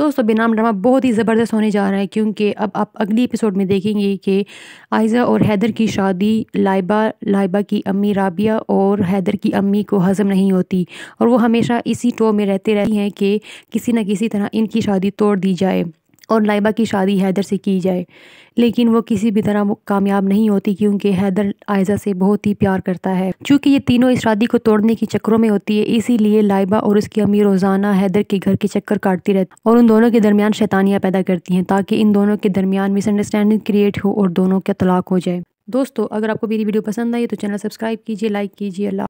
दोस्तों बेनाम ड्रामा बहुत ही ज़बरदस्त होने जा रहा है क्योंकि अब आप अगली एपिसोड में देखेंगे कि आयज़ा और हैदर की शादी लाइबा लाइबा की अम्मी राबिया और हैदर की अम्मी को हज़म नहीं होती और वो हमेशा इसी टो में रहते रहती हैं कि किसी न किसी तरह इनकी शादी तोड़ दी जाए और लाइबा की शादी हैदर से की जाए लेकिन वो किसी भी तरह कामयाब नहीं होती क्योंकि हैदर आयजा से बहुत ही प्यार करता है चूंकि ये तीनों इस शादी को तोड़ने के चक्करों में होती है इसीलिए लाइबा और उसकी अमीर रोज़ाना हैदर के घर के चक्कर काटती रहती और उन दोनों के दरमियान शैतानियाँ पैदा करती हैं ताकि इन दोनों के दरमियान मिसअंडरस्टैंडिंग क्रिएट हो और दोनों का तलाक हो जाए दोस्तों अगर आपको मेरी वीडियो पसंद आई तो चैनल सब्सक्राइब कीजिए लाइक कीजिए अल्लाह